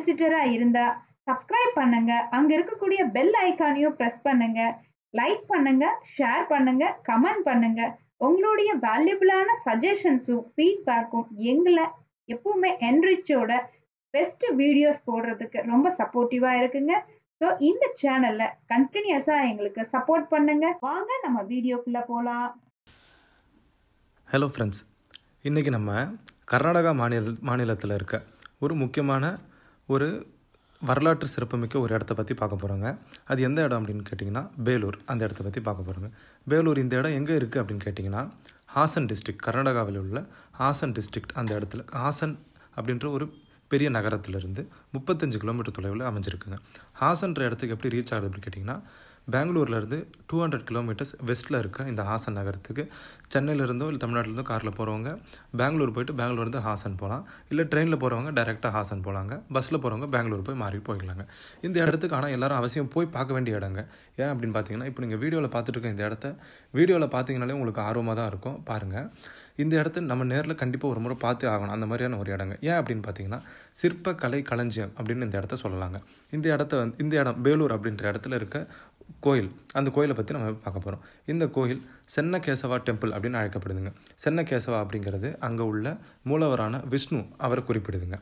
விசிட்டரா இருந்தா சப்ஸ்கிரைப் பண்ணுங்க அங்க இருக்கக்கூடிய பெல் ஐக்கானையும் ப்ரெஸ் பண்ணுங்க லைக் பண்ணுங்க ஷேர் பண்ணுங்க கமெண்ட் பண்ணுங்க உங்களுடைய வேல்யூபிளான சஜஷன்ஸும் ஃபீட்பேக்கும் எங்களை எப்பவுமே என்ரிச்சோட பெஸ்ட் வீடியோஸ் போடுறதுக்கு ரொம்ப சப்போர்ட்டிவா இருக்குங்க ஸோ இந்த சேனல்ல கண்டினியூஸா எங்களுக்கு சப்போர்ட் பண்ணுங்க வாங்க நம்ம வீடியோக்குள்ள போகலாம் ஹலோ ஃப்ரெண்ட்ஸ் இன்றைக்கி நம்ம கர்நாடகா மாநில மாநிலத்தில் இருக்க ஒரு முக்கியமான ஒரு வரலாற்று சிறப்புமிக்க ஒரு இடத்த பற்றி பார்க்க போகிறாங்க அது எந்த இடம் அப்படின்னு கேட்டிங்கன்னா பேலூர் அந்த இடத்த பற்றி பார்க்க போகிறாங்க பேலூர் இந்த இடம் எங்கே இருக்குது அப்படின்னு கேட்டிங்கன்னா ஹாசன் டிஸ்ட்ரிக்ட் கர்நாடகாவில் உள்ள ஹாசன் டிஸ்ட்ரிக்ட் அந்த இடத்துல ஹாசன் அப்படின்ற ஒரு பெரிய நகரத்திலிருந்து முப்பத்தஞ்சு கிலோமீட்டர் தொலைவில் அமைஞ்சிருக்குங்க ஹாசன்ற இடத்துக்கு எப்படி ரீச் ஆகுது அப்படின்னு கேட்டிங்கன்னா பெங்களூர்லேருந்து டூ ஹண்ட்ரட் கிலோமீட்டர்ஸ் வெஸ்ட்டில் இருக்க இந்த ஹாசன் நகரத்துக்கு சென்னையிலேருந்தோ இல்லை தமிழ்நாட்டிலேருந்தோ காரில் போகிறவங்க பெங்களூர் போயிட்டு பெங்களூர்லேருந்து ஹாசன் போகலாம் இல்லை ட்ரெயினில் போகிறவங்க டைரெக்டாக ஹாசன் போகலாங்க பஸ்ஸில் போகிறவங்க பெங்களூர் போய் மாறி போய்க்கலாங்க இந்த இடத்துக்கு ஆனால் எல்லோரும் அவசியம் போய் பார்க்க வேண்டிய இடங்க ஏன் அப்படின்னு பார்த்தீங்கன்னா இப்போ நீங்கள் வீடியோவில் பார்த்துட்டு இருக்க இந்த இடத்த வீடியோவில் பார்த்தீங்கனாலே உங்களுக்கு ஆர்வமாக தான் இருக்கும் பாருங்கள் இந்த இடத்த நம்ம நேரில் கண்டிப்பாக ஒரு முறை பார்த்து ஆகணும் அந்த மாதிரியான ஒரு இடங்க ஏன் அப்படின்னு பார்த்தீங்கன்னா சிற்பக்கலை களஞ்சியம் அப்படின்னு இந்த இடத்த சொல்லலாங்க இந்த இடத்த வந்து இந்த இடம் வேலூர் அப்படின்ற இடத்துல இருக்க கோயில் அந்த கோயிலை பற்றி நம்ம பார்க்க போகிறோம் இந்த கோயில் சென்னகேசவா டெம்பிள் அப்படின்னு அழைக்கப்படுதுங்க சென்னகேசவா அப்படிங்கிறது அங்கே உள்ள மூலவரான விஷ்ணு அவரை குறிப்பிடுதுங்க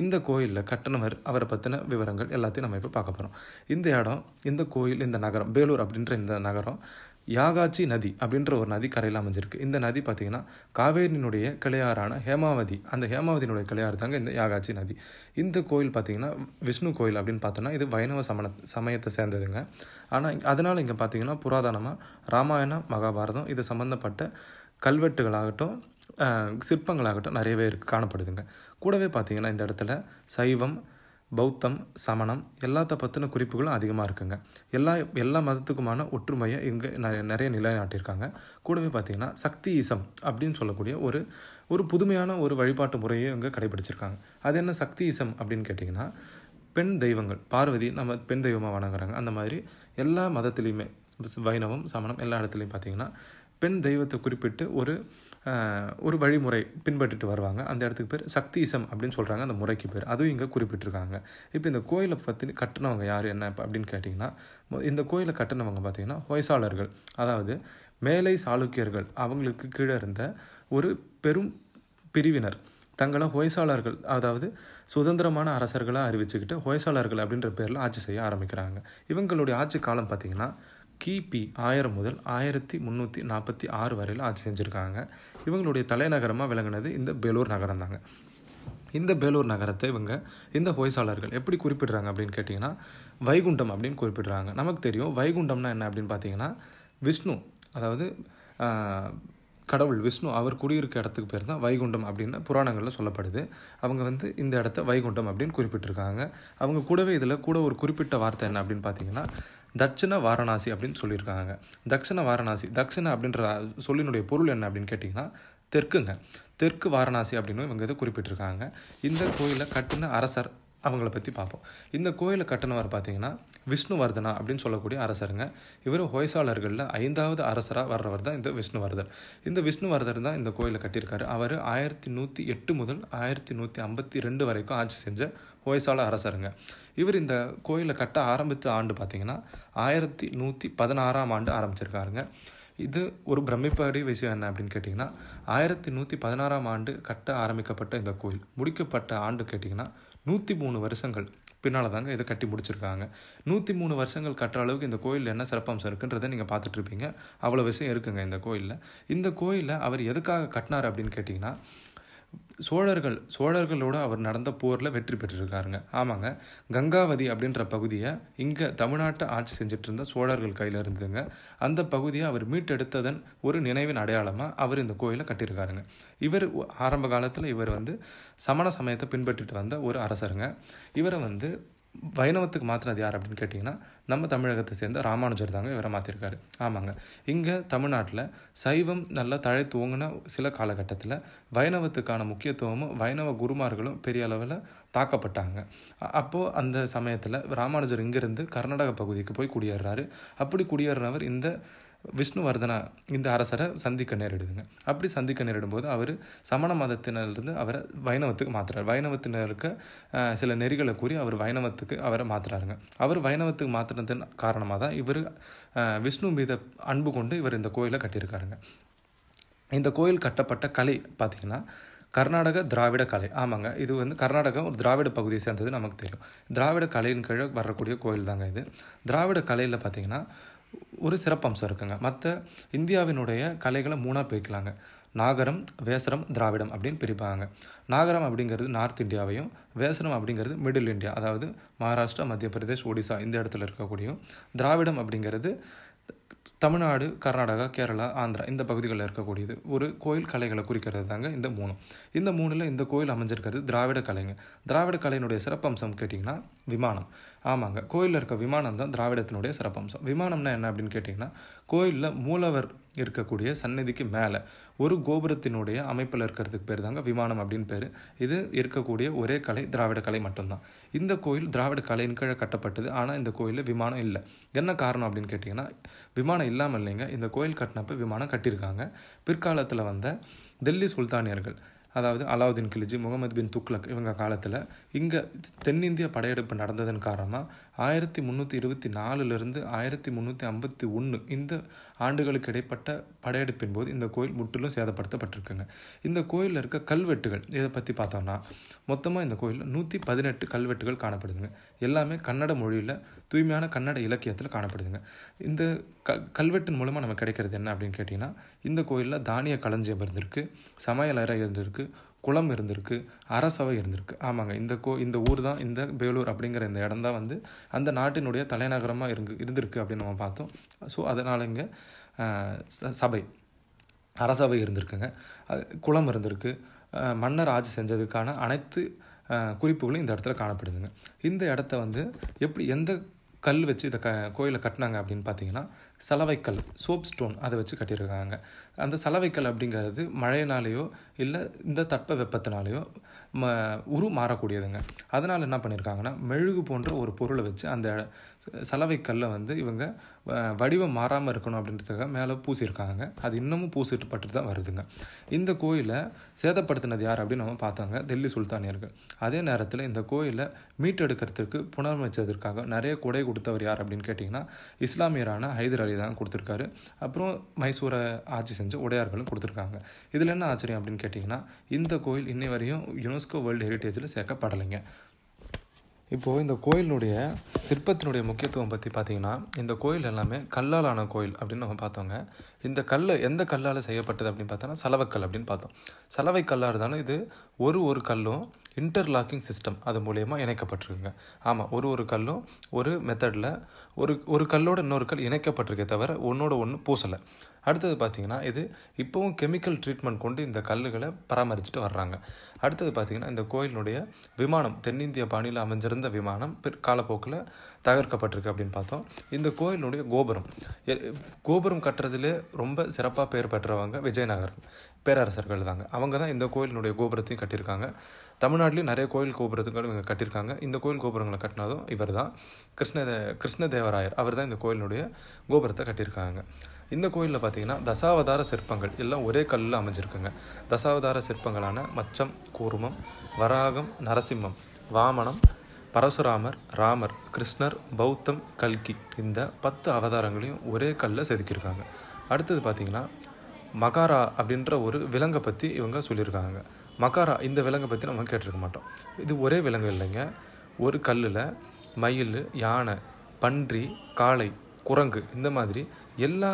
இந்த கோயிலில் கட்டணவர் அவரை பற்றின விவரங்கள் எல்லாத்தையும் நம்ம இப்போ பார்க்க போகிறோம் இந்த இடம் இந்த கோயில் இந்த நகரம் வேலூர் அப்படின்ற இந்த நகரம் யாகாச்சி நதி அப்படின்ற ஒரு நதி கரையில் அமைஞ்சிருக்கு இந்த நதி பார்த்திங்கன்னா காவேரியினுடைய கிளையாறான ஹேமாவதி அந்த ஹேமாவதியினுடைய கிளையாறு தாங்க இந்த யாகாச்சி நதி இந்த கோயில் பார்த்திங்கன்னா விஷ்ணு கோயில் அப்படின்னு பார்த்தோன்னா இது வைணவ சமண சமயத்தை சேர்ந்ததுங்க ஆனால் அதனால் இங்கே பார்த்திங்கன்னா புராதனமாக ராமாயணம் மகாபாரதம் இது சம்மந்தப்பட்ட கல்வெட்டுகளாகட்டும் சிற்பங்களாகட்டும் நிறையவே இருக்கு காணப்படுதுங்க கூடவே பார்த்திங்கன்னா இந்த இடத்துல சைவம் பௌத்தம் சமணம் எல்லாத்த பற்றின குறிப்புகளும் அதிகமாக இருக்குங்க எல்லா எல்லா மதத்துக்குமான ஒற்றுமையை இங்கே நிறைய நிலைநாட்டியிருக்காங்க கூடவே பார்த்தீங்கன்னா சக்தி ஈசம் அப்படின்னு சொல்லக்கூடிய ஒரு ஒரு புதுமையான ஒரு வழிபாட்டு முறையை இங்கே கடைபிடிச்சிருக்காங்க அது என்ன சக்தி ஈசம் அப்படின்னு கேட்டிங்கன்னா பெண் தெய்வங்கள் பார்வதி நம்ம பெண் தெய்வமாக வணங்குறாங்க அந்த மாதிரி எல்லா மதத்துலேயுமே வைணவம் சமணம் எல்லா இடத்துலையும் பார்த்தீங்கன்னா பெண் தெய்வத்தை குறிப்பிட்டு ஒரு ஒரு வழிமுறை பின்பற்றிட்டு வருவாங்க அந்த இடத்துக்கு பேர் சக்திசம் அப்படின்னு சொல்கிறாங்க அந்த முறைக்கு பேர் அதுவும் இங்கே குறிப்பிட்டிருக்காங்க இப்போ இந்த கோயிலை பற்றி கட்டினவங்க யார் என்ன அப்படின்னு கேட்டிங்கன்னா இந்த கோயிலை கட்டினவங்க பார்த்திங்கன்னா ஹொய்சாளர்கள் அதாவது மேலை சாளுக்கியர்கள் அவங்களுக்கு கீழே இருந்த ஒரு பெரும் பிரிவினர் தங்களை ஹொய்சாளர்கள் அதாவது சுதந்திரமான அரசர்களாக அறிவிச்சுக்கிட்டு ஹொய்சாளர்கள் அப்படின்ற பேரில் ஆட்சி செய்ய ஆரம்பிக்கிறாங்க இவங்களுடைய ஆட்சி காலம் பார்த்திங்கன்னா கிபி ஆயிரம் முதல் ஆயிரத்தி முந்நூற்றி நாற்பத்தி ஆறு வரையில் ஆட்சி செஞ்சுருக்காங்க இவங்களுடைய தலைநகரமாக விளங்கினது இந்த பேலூர் நகரம் தாங்க இந்த பேலூர் நகரத்தை இவங்க இந்த ஹொய்சாளர்கள் எப்படி குறிப்பிடுறாங்க அப்படின்னு கேட்டிங்கன்னா வைகுண்டம் அப்படின்னு குறிப்பிடுறாங்க நமக்கு தெரியும் வைகுண்டம்னா என்ன அப்படின்னு பார்த்தீங்கன்னா விஷ்ணு அதாவது கடவுள் விஷ்ணு அவர் குடியிருக்க இடத்துக்கு பேர் தான் வைகுண்டம் அப்படின்னு புராணங்களில் சொல்லப்படுது அவங்க வந்து இந்த இடத்த வைகுண்டம் அப்படின்னு குறிப்பிட்டிருக்காங்க அவங்க கூடவே இதில் கூட ஒரு குறிப்பிட்ட வார்த்தை என்ன அப்படின்னு பார்த்தீங்கன்னா தட்சிண வாரணாசி அப்படின்னு சொல்லியிருக்காங்க தட்சிண வாரணாசி தட்சிண அப்படின்ற சொல்லினுடைய பொருள் என்ன அப்படின்னு கேட்டிங்கன்னா தெற்குங்க தெற்கு வாரணாசி அப்படின்னு இவங்க இதை குறிப்பிட்டிருக்காங்க இந்த கோயிலை கட்டின அரசர் அவங்கள பற்றி பார்ப்போம் இந்த கோயிலை கட்டினவர் பார்த்தீங்கன்னா விஷ்ணுவர்தனா அப்படின்னு சொல்லக்கூடிய அரசருங்க இவர் ஹொய்சாளர்களில் ஐந்தாவது அரசராக வர்றவர் தான் இந்த விஷ்ணுவர்தர் இந்த விஷ்ணுவர்தர் தான் இந்த கோயிலை கட்டியிருக்காரு அவர் ஆயிரத்தி நூற்றி எட்டு முதல் ஆயிரத்தி நூற்றி ஐம்பத்தி ரெண்டு வரைக்கும் ஆட்சி செஞ்ச ஹொய்சால அரசருங்க இவர் இந்த கோயிலை கட்ட ஆரம்பித்த ஆண்டு பார்த்திங்கன்னா ஆயிரத்தி நூற்றி பதினாறாம் ஆண்டு ஆரம்பிச்சிருக்காருங்க இது ஒரு பிரமிப்படி விஷயம் என்ன அப்படின்னு கேட்டிங்கன்னா ஆயிரத்தி நூற்றி பதினாறாம் ஆண்டு கட்ட ஆரம்பிக்கப்பட்ட இந்த கோயில் முடிக்கப்பட்ட ஆண்டு கேட்டிங்கன்னா நூற்றி மூணு வருஷங்கள் பின்னால் தாங்க இதை கட்டி முடிச்சிருக்காங்க நூற்றி மூணு வருஷங்கள் கட்டுற அளவுக்கு இந்த கோயிலில் என்ன சிறப்பம்சம் இருக்குன்றதை நீங்கள் பார்த்துட்ருப்பீங்க அவ்வளோ விஷயம் இருக்குங்க இந்த கோயிலில் இந்த கோயிலை அவர் எதுக்காக கட்டினார் அப்படின்னு கேட்டிங்கன்னா சோழர்கள் சோழர்களோடு அவர் நடந்த போரில் வெற்றி பெற்றிருக்காருங்க ஆமாங்க கங்காவதி அப்படின்ற பகுதியை இங்கே தமிழ்நாட்டை ஆட்சி செஞ்சுட்டு இருந்த சோழர்கள் கையில் இருந்ததுங்க அந்த பகுதியை அவர் மீட்டெடுத்ததன் ஒரு நினைவின் அடையாளமாக அவர் இந்த கோயிலை கட்டியிருக்காருங்க இவர் ஆரம்ப காலத்தில் இவர் வந்து சமண சமயத்தை பின்பற்றிட்டு வந்த ஒரு அரசருங்க இவரை வந்து வைணவத்துக்கு மாற்றினது யார் அப்படின்னு கேட்டிங்கன்னா நம்ம தமிழகத்தை சேர்ந்த ராமானுஜர் தாங்க இவரை மாற்றிருக்காரு ஆமாங்க இங்கே தமிழ்நாட்டில் சைவம் நல்லா தழை துவங்கின சில காலகட்டத்தில் வைணவத்துக்கான முக்கியத்துவமும் வைணவ குருமார்களும் பெரிய அளவில் தாக்கப்பட்டாங்க அப்போது அந்த சமயத்தில் ராமானுஜர் இங்கேருந்து கர்நாடக பகுதிக்கு போய் குடியேறுறாரு அப்படி குடியேறினவர் இந்த விஷ்ணுவர்தனா இந்த அரசரை சந்திக்க நேரிடுதுங்க அப்படி சந்திக்க நேரிடும் போது அவர் சமண மதத்தினருந்து அவரை வைணவத்துக்கு மாற்றுறார் வைணவத்தினருக்கு சில நெறிகளை கூறி அவர் வைணவத்துக்கு அவரை மாற்றுறாருங்க அவர் வைணவத்துக்கு மாற்றுனதன் காரணமாக தான் இவர் விஷ்ணு மீத அன்பு கொண்டு இவர் இந்த கோயிலை கட்டியிருக்காருங்க இந்த கோயில் கட்டப்பட்ட கலை பார்த்திங்கன்னா கர்நாடக திராவிட கலை ஆமாங்க இது வந்து கர்நாடகம் ஒரு திராவிட பகுதியை சேர்ந்தது நமக்கு தெரியும் திராவிட கலையின் கீழே வரக்கூடிய கோயில் தாங்க இது திராவிட கலையில் பார்த்திங்கன்னா ஒரு சிறப்பம்சம் இருக்குங்க மற்ற இந்தியாவினுடைய கலைகளை மூணாக பிரிக்கலாங்க நாகரம் வேசரம் திராவிடம் அப்படின்னு பிரிப்பாங்க நாகரம் அப்படிங்கிறது நார்த் இந்தியாவையும் வேசரம் அப்படிங்கிறது மிடில் இந்தியா அதாவது மகாராஷ்டிரா மத்திய பிரதேஷ் ஒடிசா இந்த இடத்துல இருக்கக்கூடியும் திராவிடம் அப்படிங்கிறது தமிழ்நாடு கர்நாடகா கேரளா ஆந்திரா இந்த பகுதிகளில் இருக்கக்கூடியது ஒரு கோயில் கலைகளை குறிக்கிறது தாங்க இந்த மூணு இந்த மூணில் இந்த கோயில் அமைஞ்சிருக்கிறது திராவிட கலைங்க திராவிட கலையினுடைய சிறப்பம்சம் கேட்டிங்கன்னா விமானம் ஆமாங்க கோயிலில் இருக்க விமானம் தான் திராவிடத்தினுடைய சிறப்பம்சம் விமானம்னா என்ன அப்படின்னு கேட்டிங்கன்னா கோயிலில் மூலவர் இருக்கக்கூடிய சந்நிதிக்கு மேலே ஒரு கோபுரத்தினுடைய அமைப்பில் இருக்கிறதுக்கு பேர் தாங்க விமானம் அப்படின்னு பேர் இது இருக்கக்கூடிய ஒரே கலை திராவிட கலை மட்டும்தான் இந்த கோயில் திராவிட கலையின் கீழே கட்டப்பட்டது ஆனால் இந்த கோயிலில் விமானம் இல்லை என்ன காரணம் அப்படின்னு கேட்டிங்கன்னா விமானம் இல்லாமல் இல்லைங்க இந்த கோயில் கட்டினப்போ விமானம் கட்டியிருக்காங்க பிற்காலத்தில் வந்த டெல்லி சுல்தானியர்கள் அதாவது அலாவுதீன் கிலிஜி முகமது பின் துக்லக் இவங்க காலத்தில் இங்கே தென்னிந்திய படையெடுப்பு நடந்ததன் காரணமாக ஆயிரத்தி முந்நூற்றி இருபத்தி நாலுலேருந்து ஆயிரத்தி முந்நூற்றி ஐம்பத்தி ஒன்று இந்த ஆண்டுகளுக்கு இடைப்பட்ட படையெடுப்பின் போது இந்த கோயில் முற்றிலும் சேதப்படுத்தப்பட்டிருக்குங்க இந்த கோயிலில் இருக்க கல்வெட்டுகள் இதை பற்றி பார்த்தோம்னா மொத்தமாக இந்த கோயிலில் நூற்றி பதினெட்டு கல்வெட்டுகள் காணப்படுதுங்க எல்லாமே கன்னட மொழியில் தூய்மையான கன்னட இலக்கியத்தில் காணப்படுதுங்க இந்த க கல்வெட்டின் மூலமாக நமக்கு கிடைக்கிறது என்ன அப்படின்னு கேட்டிங்கன்னா இந்த கோயிலில் தானிய களஞ்சியம் இருந்திருக்கு சமையல் அறை இருந்திருக்கு குளம் இருந்திருக்கு அரசவை இருந்திருக்கு ஆமாங்க இந்த கோ இந்த ஊர் தான் இந்த பேலூர் அப்படிங்கிற இந்த இடம் தான் வந்து அந்த நாட்டினுடைய தலைநகரமாக இருந்து இருந்திருக்கு அப்படின்னு நம்ம பார்த்தோம் ஸோ அதனால் இங்கே சபை அரசவை இருந்திருக்குங்க குளம் இருந்திருக்கு மன்னர் ஆட்சி செஞ்சதுக்கான அனைத்து குறிப்புகளும் இந்த இடத்துல காணப்படுதுங்க இந்த இடத்த வந்து எப்படி எந்த கல் வச்சு இதை க கோயிலை கட்டினாங்க அப்படின்னு பார்த்தீங்கன்னா சலவைக்கல் சோப் ஸ்டோன் அதை வச்சு கட்டியிருக்காங்க அந்த சலவைக்கல் அப்படிங்கிறது மழையினாலேயோ இல்லை இந்த தட்ப வெப்பத்தினாலேயோ ம உரு மாறக்கூடியதுங்க அதனால் என்ன பண்ணியிருக்காங்கன்னா மெழுகு போன்ற ஒரு பொருளை வச்சு அந்த சலவைக்கல்லை வந்து இவங்க வடிவம் மாறாமல் இருக்கணும் அப்படின்றதுக்காக மேலே பூசியிருக்காங்க அது இன்னமும் பூசிட்டு பட்டு தான் வருதுங்க இந்த கோயிலை சேதப்படுத்தினது யார் அப்படின்னு நம்ம பார்த்தாங்க டெல்லி சுல்தானியர்கள் அதே நேரத்தில் இந்த கோயிலை மீட்டெடுக்கிறதுக்கு புனரமைச்சதற்காக நிறைய கொடை கொடுத்தவர் யார் அப்படின்னு கேட்டிங்கன்னா இஸ்லாமியரான ஹைதர் அலி மாதிரி தான் கொடுத்துருக்காரு அப்புறம் மைசூரை ஆட்சி செஞ்ச உடையார்களும் கொடுத்துருக்காங்க இதில் என்ன ஆச்சரியம் அப்படின்னு கேட்டிங்கன்னா இந்த கோயில் இன்னை வரையும் யுனெஸ்கோ வேர்ல்டு ஹெரிட்டேஜில் சேர்க்கப்படலைங்க இப்போது இந்த கோயிலுடைய சிற்பத்தினுடைய முக்கியத்துவம் பற்றி பார்த்திங்கன்னா இந்த கோயில் எல்லாமே கல்லாலான கோயில் அப்படின்னு நம்ம பார்த்தோங்க இந்த கல் எந்த கல்லால் செய்யப்பட்டது அப்படின்னு பார்த்தோன்னா சலவைக்கல் அப்படின்னு பார்த்தோம் சலவை கல்லாக இருந்தாலும் இது ஒரு ஒரு கல்லும் இன்டர்லாக்கிங் சிஸ்டம் அது மூலயமா இணைக்கப்பட்டிருக்குங்க ஆமாம் ஒரு ஒரு கல்லும் ஒரு மெத்தடில் ஒரு ஒரு கல்லோட இன்னொரு கல் இணைக்கப்பட்டிருக்கே தவிர ஒன்றோட ஒன்று பூசலை அடுத்தது பார்த்திங்கன்னா இது இப்போவும் கெமிக்கல் ட்ரீட்மெண்ட் கொண்டு இந்த கல்லுகளை பராமரிச்சுட்டு வர்றாங்க அடுத்தது பார்த்திங்கன்னா இந்த கோயிலினுடைய விமானம் தென்னிந்திய பாணியில் அமைஞ்சிருந்த விமானம் காலப்போக்கில் தகர்க்கப்பட்டிருக்கு அப்படின்னு பார்த்தோம் இந்த கோயிலுடைய கோபுரம் கோபுரம் கட்டுறதுலே ரொம்ப சிறப்பாக பேர் பெற்றவங்க விஜயநகர் பேரரசர்கள் தாங்க அவங்க தான் இந்த கோயிலினுடைய கோபுரத்தையும் கட்டியிருக்காங்க தமிழ்நாட்டிலையும் நிறைய கோயில் கோபுரத்துகளும் இவங்க கட்டியிருக்காங்க இந்த கோயில் கோபுரங்களை கட்டினதும் இவர் தான் கிருஷ்ண கிருஷ்ணதேவராயர் அவர் தான் இந்த கோயிலினுடைய கோபுரத்தை கட்டியிருக்காங்க இந்த கோயிலில் பார்த்தீங்கன்னா தசாவதார சிற்பங்கள் எல்லாம் ஒரே கல்லில் அமைஞ்சிருக்குங்க தசாவதார சிற்பங்களான மச்சம் கூர்மம் வராகம் நரசிம்மம் வாமனம் பரசுராமர் ராமர் கிருஷ்ணர் பௌத்தம் கல்கி இந்த பத்து அவதாரங்களையும் ஒரே கல்லில் செதுக்கியிருக்காங்க அடுத்தது பார்த்தீங்கன்னா மகாரா அப்படின்ற ஒரு விலங்கை பற்றி இவங்க சொல்லியிருக்காங்க மகாரா இந்த விலங்கை பற்றி நம்ம கேட்டிருக்க மாட்டோம் இது ஒரே விலங்கு இல்லைங்க ஒரு கல்லில் மயில் யானை பன்றி காளை குரங்கு இந்த மாதிரி எல்லா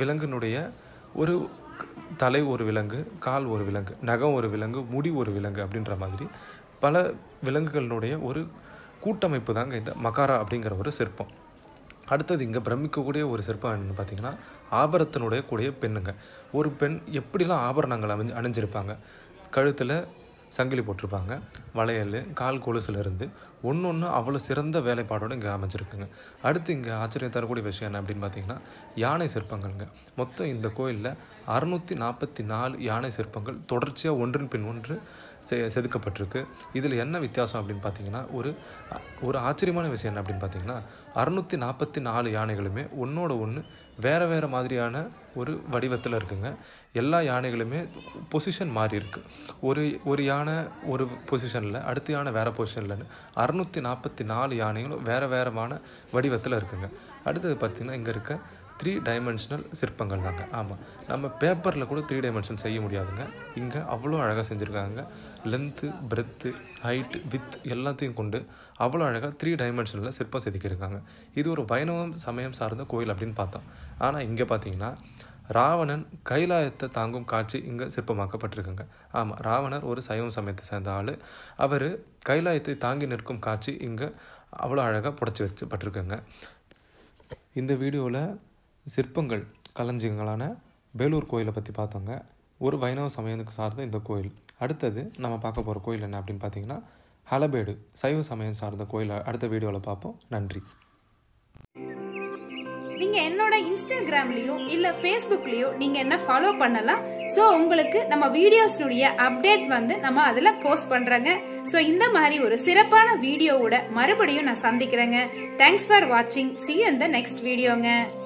விலங்கினுடைய ஒரு தலை ஒரு விலங்கு கால் ஒரு விலங்கு நகம் ஒரு விலங்கு முடி ஒரு விலங்கு அப்படின்ற மாதிரி பல விலங்குகளினுடைய ஒரு கூட்டமைப்பு தாங்க இந்த மகாரா அப்படிங்கிற ஒரு சிற்பம் அடுத்தது இங்கே பிரமிக்கக்கூடிய ஒரு சிற்பம் பார்த்திங்கன்னா ஆபரத்தினுடைய கூடிய பெண்ணுங்க ஒரு பெண் எப்படிலாம் ஆபரணங்கள் அணிஞ்சிருப்பாங்க கழுத்தில் சங்கிலி போட்டிருப்பாங்க வளையல் கால் கொலுசுலேருந்து ஒன்று ஒன்று அவ்வளோ சிறந்த வேலைப்பாடோடு இங்கே அமைச்சிருக்குங்க அடுத்து இங்கே ஆச்சரியம் தரக்கூடிய விஷயம் என்ன அப்படின்னு பார்த்தீங்கன்னா யானை சிற்பங்கள்ங்க மொத்தம் இந்த கோயிலில் அறுநூற்றி நாற்பத்தி நாலு யானை சிற்பங்கள் தொடர்ச்சியாக ஒன்றின் பின் ஒன்று செ செதுக்கப்பட்டிருக்கு இதில் என்ன வித்தியாசம் அப்படின்னு பார்த்தீங்கன்னா ஒரு ஒரு ஆச்சரியமான விஷயம் என்ன அப்படின்னு பார்த்தீங்கன்னா அறுநூற்றி நாற்பத்தி நாலு யானைகளுமே ஒன்றோட ஒன்று வேறு வேறு மாதிரியான ஒரு வடிவத்தில் இருக்குங்க எல்லா யானைகளுமே பொசிஷன் மாறி இருக்குது ஒரு ஒரு யானை ஒரு பொசிஷனில் அடுத்த யானை வேறு பொசிஷன்லன்னு அறநூற்றி நாற்பத்தி நாலு யானைகளும் வேறு வேறமான வடிவத்தில் இருக்குங்க அடுத்தது பார்த்திங்கன்னா இங்கே இருக்க த்ரீ டைமென்ஷனல் சிற்பங்கள் தாங்க ஆமாம் நம்ம பேப்பரில் கூட த்ரீ டைமென்ஷன் செய்ய முடியாதுங்க இங்கே அவ்வளோ அழகாக செஞ்சுருக்காங்க லென்த்து பிரெத்து ஹைட்டு வித் எல்லாத்தையும் கொண்டு அவ்வளோ அழகாக த்ரீ டைமென்ஷனில் சிற்பம் செதுக்கியிருக்காங்க இது ஒரு வைணவம் சமயம் சார்ந்த கோயில் அப்படின்னு பார்த்தோம் ஆனால் இங்கே பார்த்தீங்கன்னா ராவணன் கைலாயத்தை தாங்கும் காட்சி இங்கே சிற்பமாக்கப்பட்டிருக்குங்க ஆமாம் ராவணர் ஒரு சைவம் சமயத்தை சேர்ந்த ஆள் அவர் கைலாயத்தை தாங்கி நிற்கும் காட்சி இங்கே அவ்வளோ அழகாக புடச்சி பட்டிருக்குங்க இந்த வீடியோவில் சிற்பங்கள் களஞ்சியங்களான வேலூர் கோயிலை பற்றி பார்த்தோங்க ஒரு வைணவ சமயத்துக்கு சார்ந்த இந்த கோயில் அடுத்தது நம்ம பார்க்க போகிற கோயில் என்ன அப்படின்னு பார்த்தீங்கன்னா ஹலபேடு சைவ சமயம் சார்ந்த கோயில் அடுத்த வீடியோவில் பார்ப்போம் நன்றி நீங்க என்னோட இன்ஸ்டாகிராம்லயோ இல்ல ஃபேஸ்புக்லேயோ நீங்க என்ன ஃபாலோ பண்ணலாம் சோ உங்களுக்கு நம்ம வீடியோஸ்னுடைய அப்டேட் வந்து நம்ம அதுல போஸ்ட் பண்றேங்க சோ இந்த மாதிரி ஒரு சிறப்பான வீடியோவோட மறுபடியும் நான் சந்திக்கிறேங்க தேங்க்ஸ் ஃபார் வாட்சிங் சி இந்த நெக்ஸ்ட் வீடியோங்க